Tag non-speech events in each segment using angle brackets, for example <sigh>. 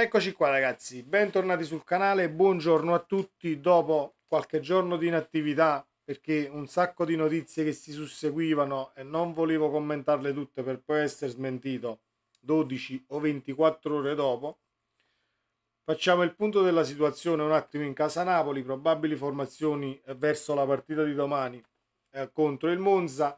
Eccoci qua ragazzi, bentornati sul canale, buongiorno a tutti dopo qualche giorno di inattività perché un sacco di notizie che si susseguivano e non volevo commentarle tutte per poi essere smentito 12 o 24 ore dopo. Facciamo il punto della situazione un attimo in casa Napoli, probabili formazioni verso la partita di domani eh, contro il Monza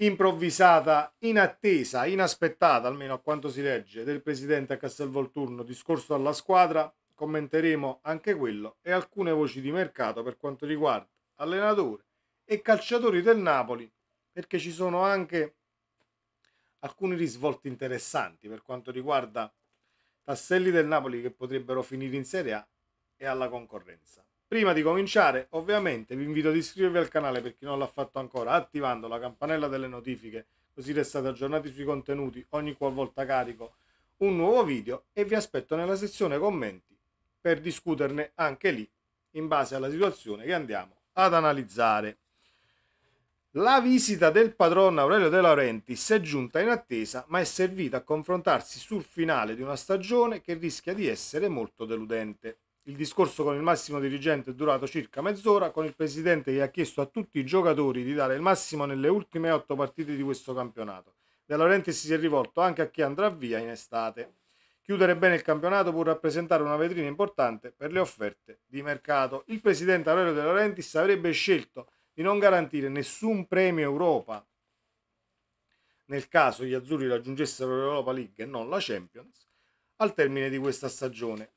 improvvisata, inattesa, inaspettata, almeno a quanto si legge, del presidente a Castelvolturno, discorso alla squadra, commenteremo anche quello e alcune voci di mercato per quanto riguarda allenatore e calciatori del Napoli, perché ci sono anche alcuni risvolti interessanti per quanto riguarda tasselli del Napoli che potrebbero finire in Serie A e alla concorrenza. Prima di cominciare, ovviamente, vi invito ad iscrivervi al canale per chi non l'ha fatto ancora, attivando la campanella delle notifiche, così restate aggiornati sui contenuti ogni qualvolta carico un nuovo video e vi aspetto nella sezione commenti per discuterne anche lì in base alla situazione che andiamo ad analizzare. La visita del padrone Aurelio De Laurenti si è giunta in attesa, ma è servita a confrontarsi sul finale di una stagione che rischia di essere molto deludente. Il discorso con il massimo dirigente è durato circa mezz'ora, con il presidente che ha chiesto a tutti i giocatori di dare il massimo nelle ultime otto partite di questo campionato. De Laurentiis si è rivolto anche a chi andrà via in estate. Chiudere bene il campionato può rappresentare una vetrina importante per le offerte di mercato. Il presidente Aurelio De Laurentiis avrebbe scelto di non garantire nessun premio Europa nel caso gli azzurri raggiungessero l'Europa League e non la Champions al termine di questa stagione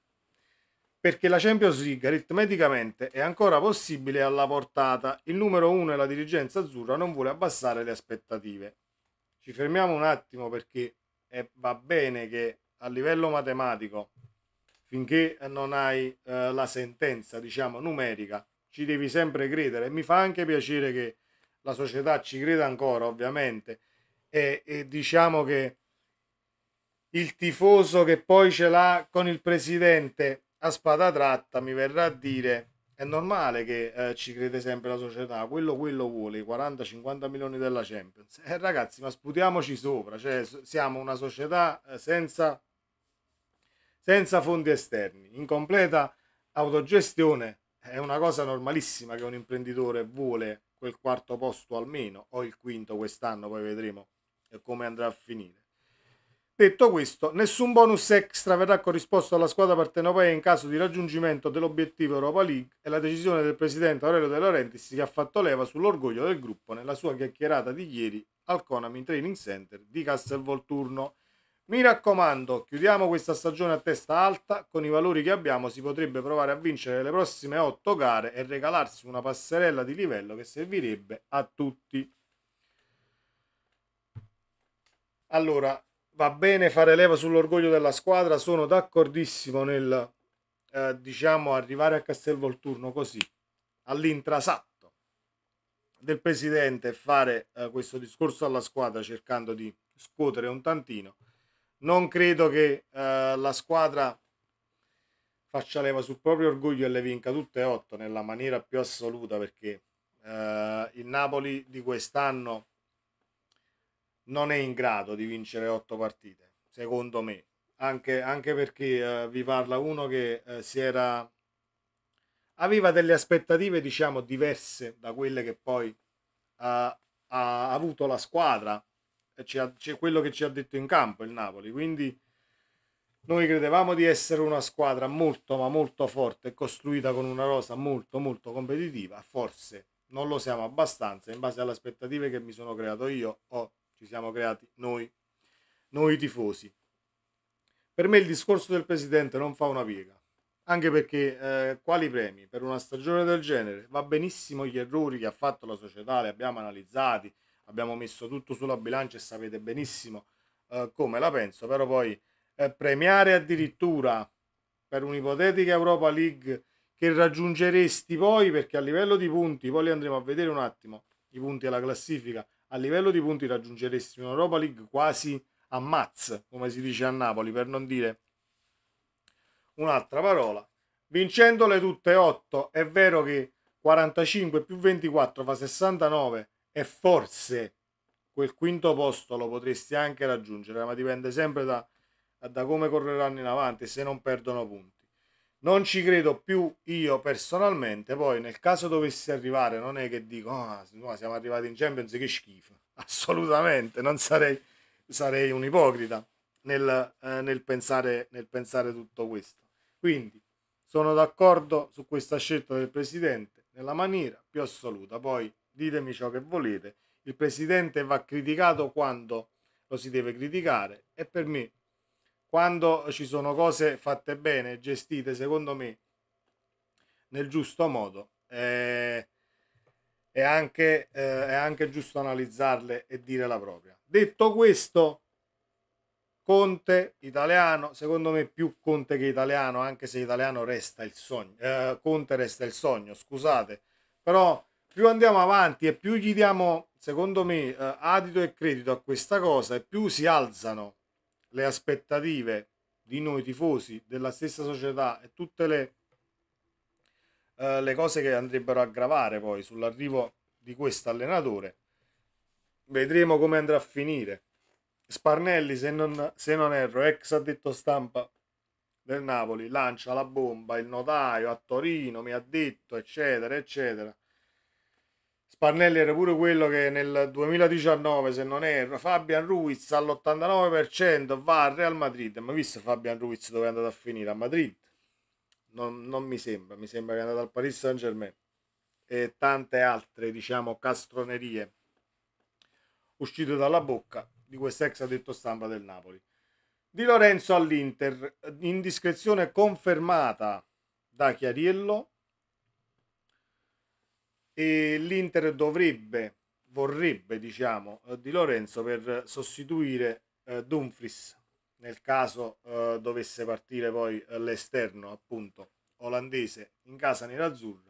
perché la Champions League aritmeticamente è ancora possibile alla portata. Il numero uno e la dirigenza azzurra non vuole abbassare le aspettative. Ci fermiamo un attimo perché è, eh, va bene che a livello matematico, finché non hai eh, la sentenza, diciamo, numerica, ci devi sempre credere. Mi fa anche piacere che la società ci creda ancora, ovviamente. e, e diciamo che il tifoso che poi ce l'ha con il presidente a spada tratta mi verrà a dire è normale che eh, ci crede sempre la società, quello quello vuole, i 40-50 milioni della Champions. Eh, ragazzi, ma sputiamoci sopra, cioè siamo una società eh, senza, senza fondi esterni, in completa autogestione. È una cosa normalissima che un imprenditore vuole quel quarto posto almeno, o il quinto quest'anno, poi vedremo eh, come andrà a finire. Detto questo, nessun bonus extra verrà corrisposto alla squadra partenopea in caso di raggiungimento dell'obiettivo Europa League e la decisione del presidente Aurelio De Laurentiis si ha fatto leva sull'orgoglio del gruppo nella sua chiacchierata di ieri al Konami Training Center di Castelvolturno. Mi raccomando, chiudiamo questa stagione a testa alta, con i valori che abbiamo si potrebbe provare a vincere le prossime otto gare e regalarsi una passerella di livello che servirebbe a tutti. Allora, va bene fare leva sull'orgoglio della squadra, sono d'accordissimo nel eh, diciamo arrivare a Castelvolturno così all'intrasatto del presidente e fare eh, questo discorso alla squadra cercando di scuotere un tantino. Non credo che eh, la squadra faccia leva sul proprio orgoglio e le vinca tutte e otto nella maniera più assoluta perché eh, il Napoli di quest'anno non è in grado di vincere otto partite, secondo me. Anche, anche perché eh, vi parla uno che eh, si era aveva delle aspettative, diciamo, diverse da quelle che poi ha, ha avuto la squadra, c'è, c'è quello che ci ha detto in campo il Napoli. Quindi noi credevamo di essere una squadra molto, ma molto forte, costruita con una rosa molto, molto competitiva. Forse non lo siamo abbastanza in base alle aspettative che mi sono creato io o ci siamo creati noi, noi tifosi. Per me il discorso del presidente non fa una piega, anche perché eh, quali premi per una stagione del genere? Va benissimo gli errori che ha fatto la società, li abbiamo analizzati, abbiamo messo tutto sulla bilancia e sapete benissimo eh, come la penso, però poi eh, premiare addirittura per un'ipotetica Europa League che raggiungeresti poi, perché a livello di punti, poi li andremo a vedere un attimo, i punti alla classifica, a livello di punti raggiungeresti un'Europa League quasi a mazz, come si dice a Napoli, per non dire un'altra parola. Vincendole tutte 8, è vero che 45 più 24 fa 69 e forse quel quinto posto lo potresti anche raggiungere, ma dipende sempre da, da come correranno in avanti se non perdono punti non ci credo più io personalmente. Poi, nel caso dovessi arrivare, non è che dico, oh, siamo arrivati in Champions, che schifo. <laughs> Assolutamente, non sarei, sarei un ipocrita nel, eh, nel, pensare, nel pensare tutto questo. Quindi, sono d'accordo su questa scelta del presidente nella maniera più assoluta. Poi, ditemi ciò che volete. Il presidente va criticato quando lo si deve criticare e per me quando ci sono cose fatte bene, gestite secondo me nel giusto modo, eh, è, anche, eh, è anche giusto analizzarle e dire la propria. Detto questo, Conte italiano, secondo me più Conte che italiano, anche se italiano resta il sogno, eh, Conte resta il sogno, scusate, però più andiamo avanti e più gli diamo, secondo me, eh, adito e credito a questa cosa e più si alzano le aspettative di noi tifosi, della stessa società e tutte le, eh, le cose che andrebbero a gravare poi sull'arrivo di questo allenatore. Vedremo come andrà a finire. Sparnelli, se non, se non erro, ex addetto stampa del Napoli, lancia la bomba, il notaio a Torino mi ha detto, eccetera, eccetera. Sparnelli era pure quello che nel 2019, se non erro, Fabian Ruiz all'89% va al Real Madrid. Ma visto Fabian Ruiz dove è andato a finire? A Madrid? Non, non mi sembra, mi sembra che è andato al Paris Saint Germain e tante altre, diciamo, castronerie uscite dalla bocca di quest'ex addetto stampa del Napoli. Di Lorenzo all'Inter, indiscrezione confermata da Chiariello, e l'Inter dovrebbe, vorrebbe, diciamo, eh, di Lorenzo per sostituire eh, Dumfries nel caso eh, dovesse partire poi eh, l'esterno, appunto, olandese in casa nerazzurra.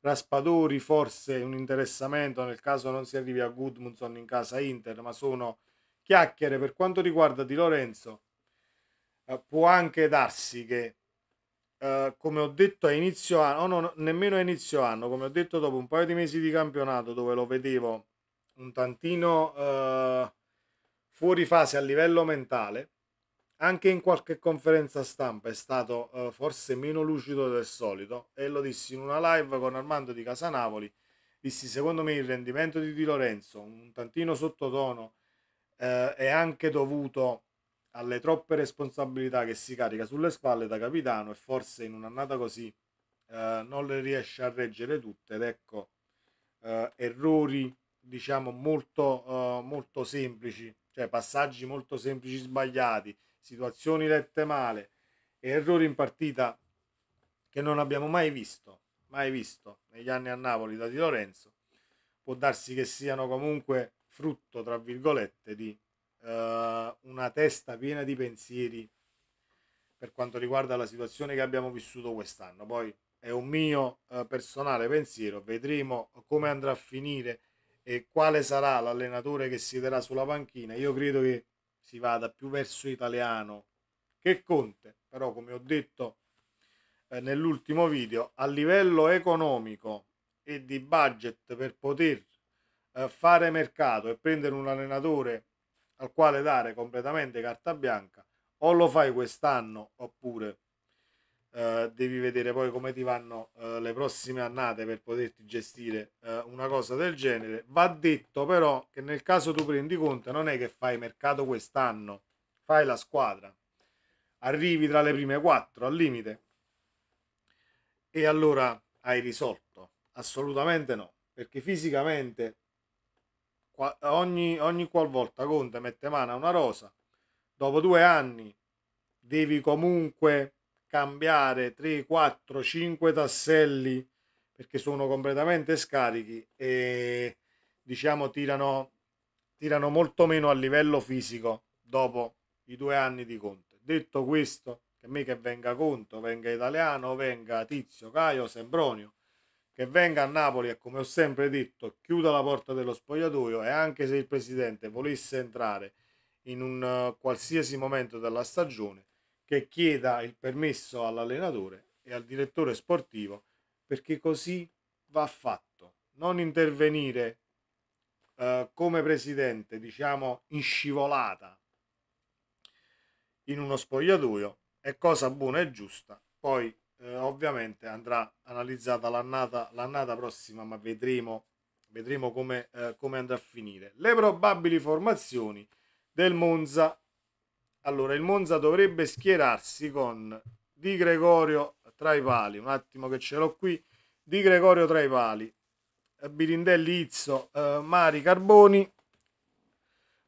Raspadori forse un interessamento nel caso non si arrivi a Gudmundson in casa Inter, ma sono chiacchiere per quanto riguarda Di Lorenzo. Eh, può anche darsi che eh, come ho detto a inizio anno, oh no, no, nemmeno a inizio anno, come ho detto dopo un paio di mesi di campionato dove lo vedevo un tantino eh, fuori fase a livello mentale, anche in qualche conferenza stampa è stato eh, forse meno lucido del solito e lo dissi in una live con Armando di Casanavoli, dissi secondo me il rendimento di Di Lorenzo un tantino sottotono eh, è anche dovuto alle troppe responsabilità che si carica sulle spalle da capitano e forse in un'annata così eh, non le riesce a reggere tutte ed ecco eh, errori diciamo molto, eh, molto semplici cioè passaggi molto semplici sbagliati situazioni lette male errori in partita che non abbiamo mai visto mai visto negli anni a Napoli da Di Lorenzo può darsi che siano comunque frutto tra virgolette di eh, una testa piena di pensieri per quanto riguarda la situazione che abbiamo vissuto quest'anno. Poi è un mio eh, personale pensiero, vedremo come andrà a finire e quale sarà l'allenatore che siederà sulla panchina. Io credo che si vada più verso italiano che Conte, però come ho detto eh, nell'ultimo video, a livello economico e di budget per poter eh, fare mercato e prendere un allenatore al quale dare completamente carta bianca, o lo fai quest'anno oppure eh, devi vedere poi come ti vanno eh, le prossime annate per poterti gestire eh, una cosa del genere. Va detto però che nel caso tu prendi conto non è che fai mercato quest'anno, fai la squadra, arrivi tra le prime quattro al limite e allora hai risolto. Assolutamente no, perché fisicamente ogni, ogni qualvolta Conte mette mano a una rosa, dopo due anni devi comunque cambiare 3, 4, 5 tasselli perché sono completamente scarichi e diciamo tirano, tirano molto meno a livello fisico dopo i due anni di Conte. Detto questo, che me che venga Conte, venga Italiano, venga Tizio, Caio, Sembronio, che venga a Napoli e come ho sempre detto chiuda la porta dello spogliatoio e anche se il presidente volesse entrare in un eh, qualsiasi momento della stagione che chieda il permesso all'allenatore e al direttore sportivo perché così va fatto non intervenire eh, come presidente diciamo in scivolata in uno spogliatoio è cosa buona e giusta poi eh, ovviamente andrà analizzata l'annata, l'annata prossima, ma vedremo, vedremo come, eh, come andrà a finire. Le probabili formazioni del Monza. Allora, il Monza dovrebbe schierarsi con Di Gregorio tra i pali, un attimo che ce l'ho qui, Di Gregorio tra i pali, eh, Birindelli Izzo, eh, Mari Carboni,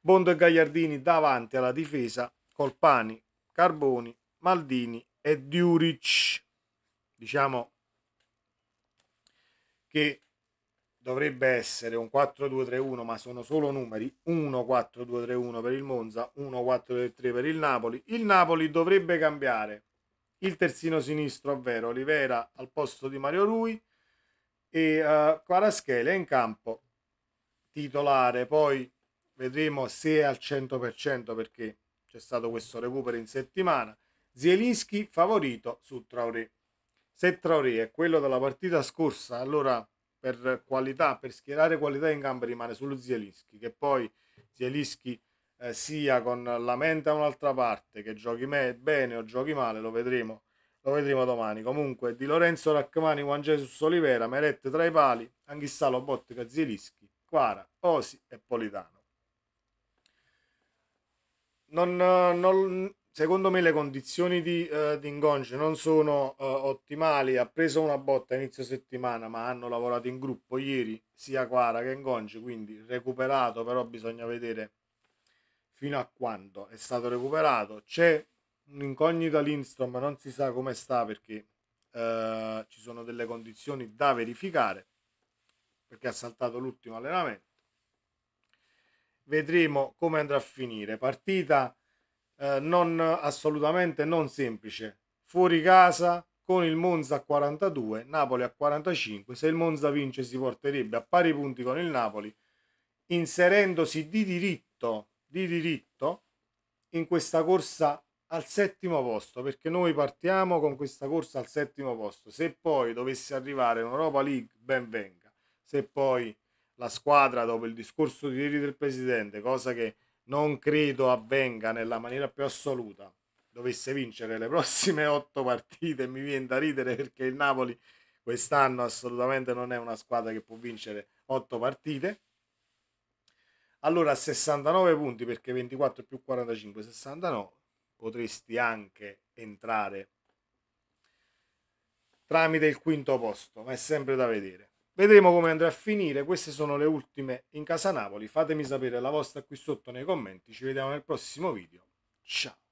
Bondo e Gagliardini davanti alla difesa, Colpani, Carboni, Maldini e Diuric diciamo che dovrebbe essere un 4-2-3-1, ma sono solo numeri, 1-4-2-3-1 per il Monza, 1-4-3 per il Napoli. Il Napoli dovrebbe cambiare il terzino sinistro, ovvero Olivera al posto di Mario Rui e uh, eh, Quaraschele in campo titolare. Poi vedremo se è al 100% perché c'è stato questo recupero in settimana. Zielinski favorito su Traoré se Traoré è quello della partita scorsa, allora per qualità, per schierare qualità in campo rimane solo Zielinski, che poi Zielinski eh, sia con la mente a un'altra parte, che giochi me- bene o giochi male, lo vedremo, lo vedremo domani. Comunque di Lorenzo Raccomani, Juan Jesus Olivera, Merette tra i pali, Anghissalo Bottica, Zielinski, Quara, Osi e Politano. non, non secondo me le condizioni di, uh, eh, Ingonge non sono uh, ottimali. Ha preso una botta inizio settimana, ma hanno lavorato in gruppo ieri sia Quara che Ingonge, quindi recuperato, però bisogna vedere fino a quando è stato recuperato. C'è un'incognita Lindstrom, non si sa come sta perché uh, ci sono delle condizioni da verificare perché ha saltato l'ultimo allenamento. Vedremo come andrà a finire. Partita eh, non, assolutamente non semplice. Fuori casa con il Monza a 42, Napoli a 45. Se il Monza vince si porterebbe a pari punti con il Napoli, inserendosi di diritto, di diritto in questa corsa al settimo posto, perché noi partiamo con questa corsa al settimo posto. Se poi dovesse arrivare in Europa League, ben venga. Se poi la squadra, dopo il discorso di ieri del presidente, cosa che non credo avvenga nella maniera più assoluta. Dovesse vincere le prossime <laughs> otto partite, mi viene da ridere perché il Napoli quest'anno assolutamente non è una squadra che può vincere otto partite. Allora 69 punti perché 24 più 45 69 potresti anche entrare tramite il quinto posto, ma è sempre da vedere. Vedremo come andrà a finire. Queste sono le ultime in casa Napoli. Fatemi sapere la vostra qui sotto nei commenti. Ci vediamo nel prossimo video. Ciao!